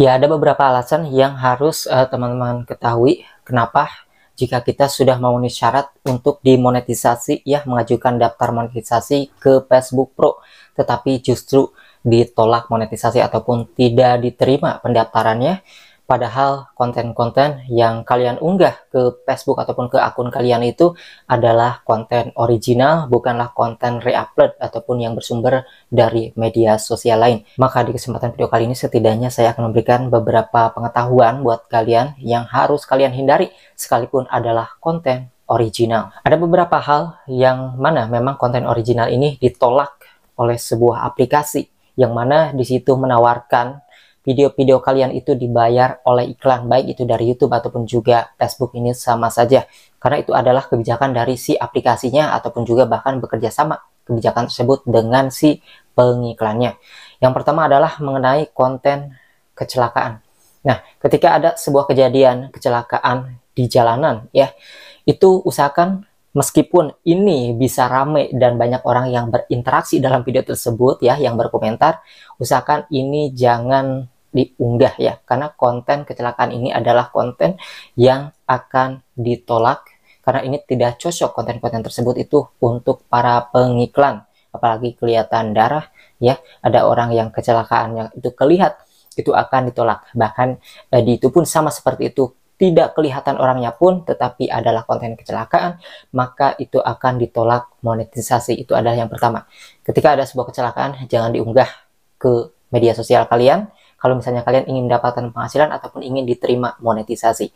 Ya, ada beberapa alasan yang harus eh, teman-teman uh, ketahui kenapa jika kita sudah memenuhi syarat untuk dimonetisasi ya mengajukan daftar monetisasi ke Facebook Pro tetapi justru ditolak monetisasi ataupun tidak diterima pendaftarannya Padahal konten-konten yang kalian unggah ke Facebook ataupun ke akun kalian itu adalah konten original, bukanlah konten re reupload ataupun yang bersumber dari media sosial lain. Maka di kesempatan video kali ini setidaknya saya akan memberikan beberapa pengetahuan buat kalian yang harus kalian hindari sekalipun adalah konten original. Ada beberapa hal yang mana memang konten original ini ditolak oleh sebuah aplikasi yang mana di situ menawarkan video-video kalian itu dibayar oleh iklan baik itu dari YouTube ataupun juga Facebook ini sama saja karena itu adalah kebijakan dari si aplikasinya ataupun juga bahkan bekerja sama kebijakan tersebut dengan si pengiklannya. Yang pertama adalah mengenai konten kecelakaan. Nah, ketika ada sebuah kejadian kecelakaan di jalanan ya, itu usahakan Meskipun ini bisa rame dan banyak orang yang berinteraksi dalam video tersebut ya, yang berkomentar, usahakan ini jangan diunggah ya, karena konten kecelakaan ini adalah konten yang akan ditolak karena ini tidak cocok konten-konten tersebut itu untuk para pengiklan, apalagi kelihatan darah ya, ada orang yang kecelakaannya itu kelihatan itu akan ditolak. Bahkan eh, di itu pun sama seperti itu tidak kelihatan orangnya pun tetapi adalah konten kecelakaan, maka itu akan ditolak monetisasi. Itu adalah yang pertama. Ketika ada sebuah kecelakaan, jangan diunggah ke media sosial kalian kalau misalnya kalian ingin mendapatkan penghasilan ataupun ingin diterima monetisasi.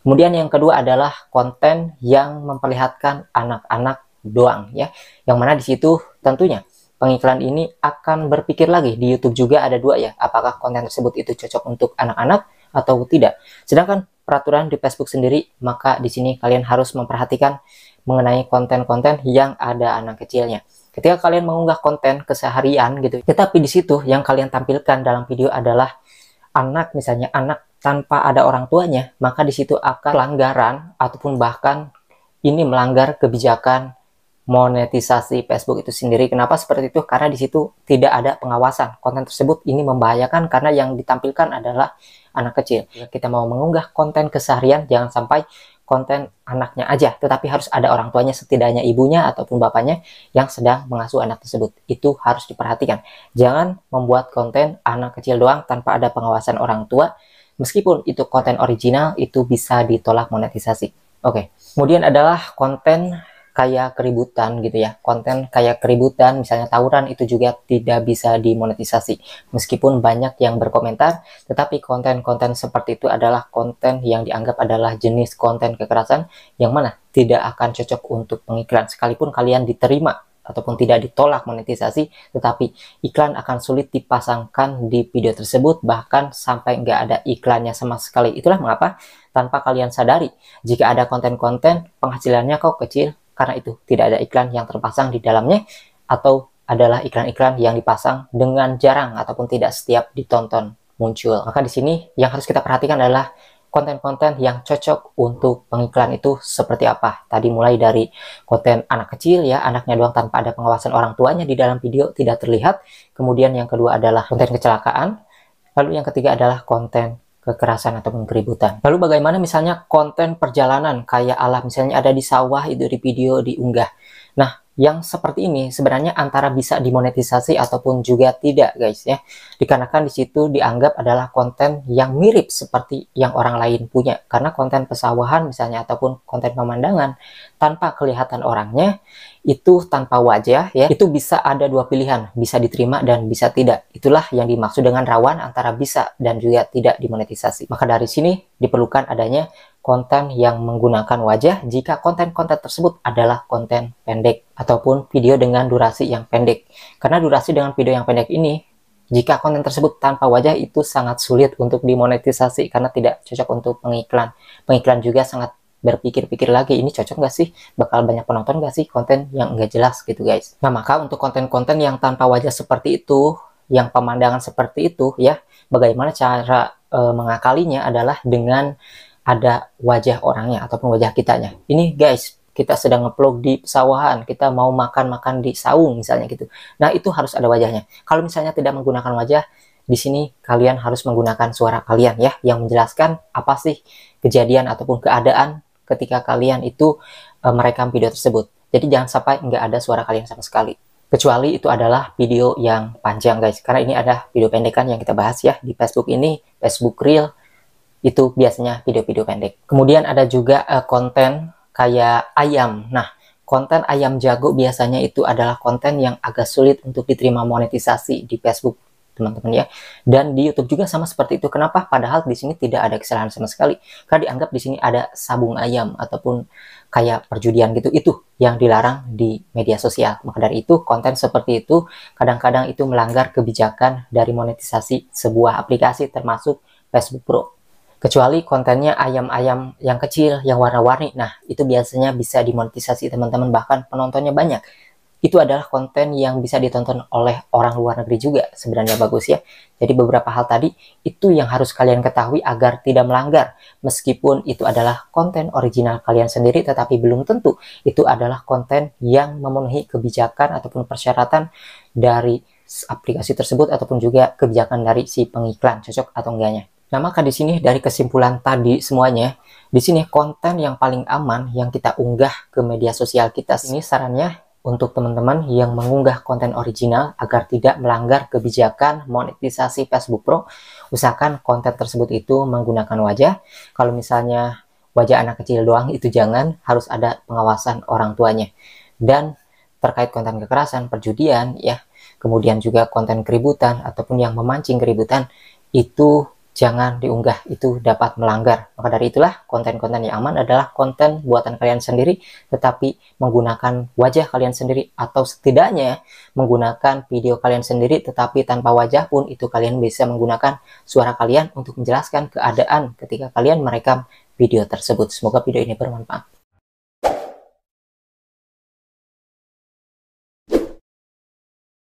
Kemudian yang kedua adalah konten yang memperlihatkan anak-anak doang ya. Yang mana disitu tentunya pengiklan ini akan berpikir lagi di YouTube juga ada dua ya, apakah konten tersebut itu cocok untuk anak-anak atau tidak. Sedangkan peraturan di Facebook sendiri, maka di sini kalian harus memperhatikan mengenai konten-konten yang ada anak kecilnya. Ketika kalian mengunggah konten keseharian gitu, tetapi di situ yang kalian tampilkan dalam video adalah anak misalnya anak tanpa ada orang tuanya, maka di situ akan pelanggaran ataupun bahkan ini melanggar kebijakan monetisasi Facebook itu sendiri. Kenapa seperti itu? Karena di situ tidak ada pengawasan. Konten tersebut ini membahayakan karena yang ditampilkan adalah anak kecil. Ya. Kita mau mengunggah konten keseharian, jangan sampai konten anaknya aja, tetapi harus ada orang tuanya setidaknya ibunya ataupun bapaknya yang sedang mengasuh anak tersebut. Itu harus diperhatikan. Jangan membuat konten anak kecil doang tanpa ada pengawasan orang tua. Meskipun itu konten original, itu bisa ditolak monetisasi. Oke. Okay. Kemudian adalah konten kayak keributan gitu ya konten kayak keributan misalnya tawuran itu juga tidak bisa dimonetisasi meskipun banyak yang berkomentar tetapi konten-konten seperti itu adalah konten yang dianggap adalah jenis konten kekerasan yang mana tidak akan cocok untuk pengiklan sekalipun kalian diterima ataupun tidak ditolak monetisasi, tetapi iklan akan sulit dipasangkan di video tersebut, bahkan sampai nggak ada iklannya sama sekali. Itulah mengapa tanpa kalian sadari, jika ada konten-konten penghasilannya kok kecil, karena itu tidak ada iklan yang terpasang di dalamnya atau adalah iklan-iklan yang dipasang dengan jarang ataupun tidak setiap ditonton muncul. Maka di sini yang harus kita perhatikan adalah konten-konten yang cocok untuk pengiklan itu seperti apa. Tadi mulai dari konten anak kecil ya, anaknya doang tanpa ada pengawasan orang tuanya di dalam video tidak terlihat. Kemudian yang kedua adalah konten kecelakaan. Lalu yang ketiga adalah konten kekerasan ataupun keributan. Lalu bagaimana misalnya konten perjalanan kayak alam misalnya ada di sawah itu di video diunggah. Nah, yang seperti ini sebenarnya antara bisa dimonetisasi ataupun juga tidak guys ya dikarenakan di situ dianggap adalah konten yang mirip seperti yang orang lain punya karena konten pesawahan misalnya ataupun konten pemandangan tanpa kelihatan orangnya itu tanpa wajah ya itu bisa ada dua pilihan bisa diterima dan bisa tidak itulah yang dimaksud dengan rawan antara bisa dan juga tidak dimonetisasi maka dari sini diperlukan adanya konten yang menggunakan wajah jika konten-konten tersebut adalah konten pendek ataupun video dengan durasi yang pendek. Karena durasi dengan video yang pendek ini, jika konten tersebut tanpa wajah itu sangat sulit untuk dimonetisasi karena tidak cocok untuk pengiklan. Pengiklan juga sangat berpikir-pikir lagi ini cocok gak sih bakal banyak penonton gak sih konten yang nggak jelas gitu guys nah maka untuk konten-konten yang tanpa wajah seperti itu yang pemandangan seperti itu ya bagaimana cara e, mengakalinya adalah dengan ada wajah orangnya ataupun wajah kitanya. Ini guys, kita sedang ngeplog di pesawahan, kita mau makan-makan di saung misalnya gitu. Nah, itu harus ada wajahnya. Kalau misalnya tidak menggunakan wajah, di sini kalian harus menggunakan suara kalian ya yang menjelaskan apa sih kejadian ataupun keadaan ketika kalian itu e, merekam video tersebut. Jadi jangan sampai nggak ada suara kalian sama sekali. Kecuali itu adalah video yang panjang guys, karena ini ada video pendekan yang kita bahas ya di Facebook ini, Facebook Reel, itu biasanya video-video pendek. Kemudian ada juga uh, konten kayak ayam. Nah, konten ayam jago biasanya itu adalah konten yang agak sulit untuk diterima monetisasi di Facebook teman-teman ya. Dan di YouTube juga sama seperti itu. Kenapa? Padahal di sini tidak ada kesalahan sama sekali. Karena dianggap di sini ada sabung ayam ataupun kayak perjudian gitu. Itu yang dilarang di media sosial. Maka dari itu konten seperti itu kadang-kadang itu melanggar kebijakan dari monetisasi sebuah aplikasi termasuk Facebook Pro kecuali kontennya ayam-ayam yang kecil yang warna-warni nah itu biasanya bisa dimonetisasi teman-teman bahkan penontonnya banyak itu adalah konten yang bisa ditonton oleh orang luar negeri juga sebenarnya bagus ya jadi beberapa hal tadi itu yang harus kalian ketahui agar tidak melanggar meskipun itu adalah konten original kalian sendiri tetapi belum tentu itu adalah konten yang memenuhi kebijakan ataupun persyaratan dari aplikasi tersebut ataupun juga kebijakan dari si pengiklan cocok atau enggaknya Nah, maka di sini dari kesimpulan tadi semuanya, di sini konten yang paling aman yang kita unggah ke media sosial kita. Ini sarannya untuk teman-teman yang mengunggah konten original agar tidak melanggar kebijakan monetisasi Facebook Pro, usahakan konten tersebut itu menggunakan wajah. Kalau misalnya wajah anak kecil doang itu jangan, harus ada pengawasan orang tuanya. Dan terkait konten kekerasan, perjudian ya, kemudian juga konten keributan ataupun yang memancing keributan itu jangan diunggah itu dapat melanggar. Maka dari itulah konten-konten yang aman adalah konten buatan kalian sendiri tetapi menggunakan wajah kalian sendiri atau setidaknya menggunakan video kalian sendiri tetapi tanpa wajah pun itu kalian bisa menggunakan suara kalian untuk menjelaskan keadaan ketika kalian merekam video tersebut. Semoga video ini bermanfaat.